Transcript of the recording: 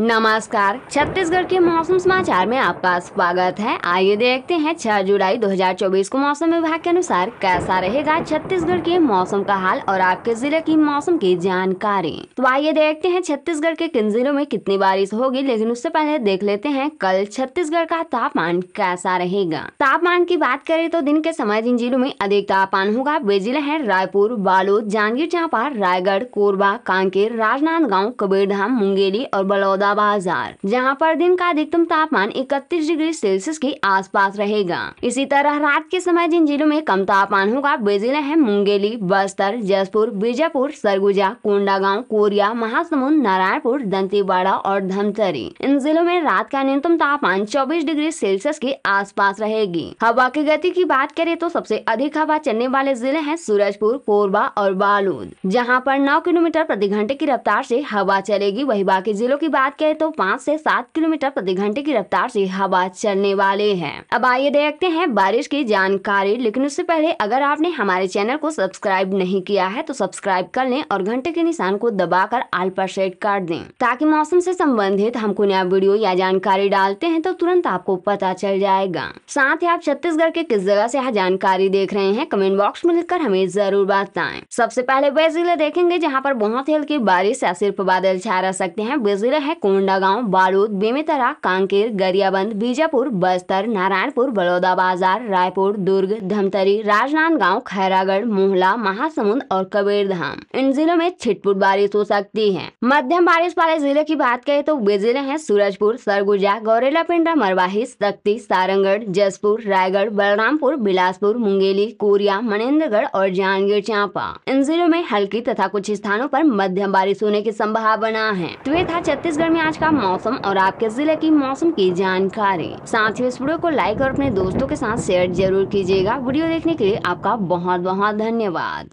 नमस्कार छत्तीसगढ़ के मौसम समाचार में आपका स्वागत है आइए देखते हैं 6 जुलाई 2024 को मौसम विभाग के अनुसार कैसा रहेगा छत्तीसगढ़ के मौसम का हाल और आपके जिले की मौसम की जानकारी तो आइए देखते हैं छत्तीसगढ़ के किन जिलों में कितनी बारिश होगी लेकिन उससे पहले देख लेते हैं कल छत्तीसगढ़ का तापमान कैसा रहेगा तापमान की बात करें तो दिन के समय जिन जिलों में अधिक तापमान होगा वे जिले है रायपुर बालोद जांजगीर चांपा रायगढ़ कोरबा कांकेर राजनांदगांव कबीरधाम मुंगेली और बलौदा का बाजार जहाँ पर दिन का अधिकतम तापमान इकतीस डिग्री सेल्सियस के आसपास रहेगा इसी तरह रात के समय जिन जिलों में कम तापमान होगा वे जिले हैं मुंगेली बस्तर जसपुर बीजापुर सरगुजा कोंडागांव कोरिया महासमुंद नारायणपुर दंतेवाड़ा और धमतरी इन जिलों में रात का न्यूनतम तापमान चौबीस डिग्री सेल्सियस के पास रहेगी हवा की गति की बात करे तो सबसे अधिक हवा चलने वाले जिले है सूरजपुर कोरबा और बालूद जहाँ पर नौ किलोमीटर प्रति घंटे की रफ्तार से हवा चलेगी वही बाकी जिलों की बात बात तो पाँच से सात किलोमीटर प्रति घंटे की रफ्तार से हवा चलने वाले है अब आइए देखते हैं बारिश की जानकारी लेकिन उससे पहले अगर आपने हमारे चैनल को सब्सक्राइब नहीं किया है तो सब्सक्राइब कर लें और घंटे के निशान को कर आल पर सेट कर दे ताकि मौसम से संबंधित हमको नया वीडियो या जानकारी डालते हैं तो तुरंत आपको पता चल जाएगा साथ ही आप छत्तीसगढ़ के किस जगह से यह जानकारी देख रहे हैं कमेंट बॉक्स में लिखकर हमें जरूर बताएं सबसे पहले वे जिले देखेंगे जहाँ पर बहुत ही हल्की बारिश या सिर्फ बादल छा रह सकते हैं वे जिले है कोंडागांव बारूद बेमेतरा कांकेर गरियाबंद बीजापुर बस्तर नारायणपुर बड़ौदा बाजार रायपुर दुर्ग धमतरी राजनांदगांव खैरागढ़ मोहला महासमुंद और कबीरधाम इन जिलों में छिटपुट बारिश हो सकती है मध्यम बारिश वाले जिले की बात करें तो वे जिले हैं सूरजपुर सरगुजा गौरेला पिंडा मरवाही शक्ति सारंगढ़ जसपुर रायगढ़ बलरामपुर बिलासपुर मुंगेली कोरिया मनेन्द्रगढ़ और जहांगीर चांपा इन जिलों में हल्की तथा कुछ स्थानों पर मध्यम बारिश होने की संभावना है तो ये था छत्तीसगढ़ में देखेंगे आज का मौसम और आपके जिले की मौसम की जानकारी साथ ही इस वीडियो को लाइक और अपने दोस्तों के साथ शेयर जरूर कीजिएगा वीडियो देखने के लिए आपका बहुत बहुत धन्यवाद